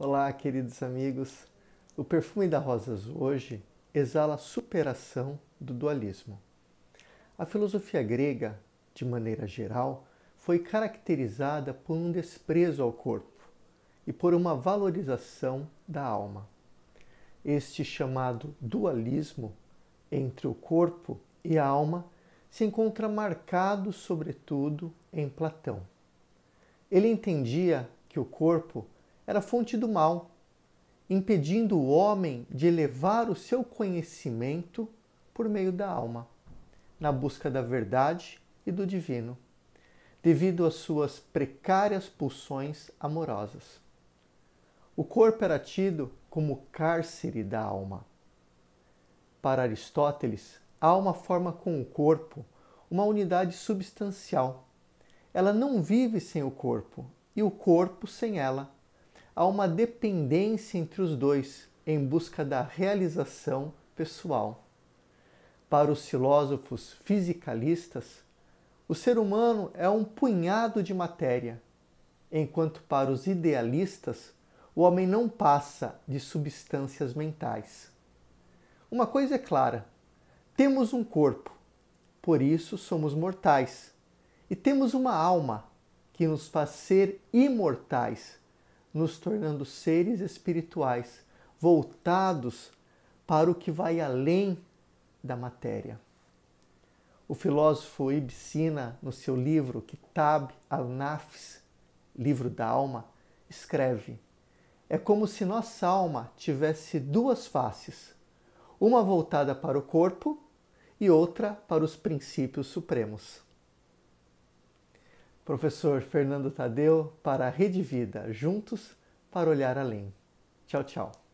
Olá, queridos amigos. O perfume da rosas hoje exala a superação do dualismo. A filosofia grega, de maneira geral, foi caracterizada por um desprezo ao corpo e por uma valorização da alma. Este chamado dualismo entre o corpo e a alma se encontra marcado, sobretudo, em Platão. Ele entendia que o corpo era fonte do mal, impedindo o homem de elevar o seu conhecimento por meio da alma, na busca da verdade e do divino, devido às suas precárias pulsões amorosas. O corpo era tido como cárcere da alma. Para Aristóteles, a alma forma com o corpo uma unidade substancial. Ela não vive sem o corpo e o corpo sem ela há uma dependência entre os dois em busca da realização pessoal. Para os filósofos fisicalistas, o ser humano é um punhado de matéria, enquanto para os idealistas, o homem não passa de substâncias mentais. Uma coisa é clara: temos um corpo, por isso somos mortais, e temos uma alma, que nos faz ser imortais nos tornando seres espirituais voltados para o que vai além da matéria. O filósofo ibsina no seu livro Kitab al-Nafs, livro da alma, escreve: É como se nossa alma tivesse duas faces, uma voltada para o corpo e outra para os princípios supremos. Professor Fernando Tadeu para a Rede Vida, juntos para olhar além. Tchau, tchau.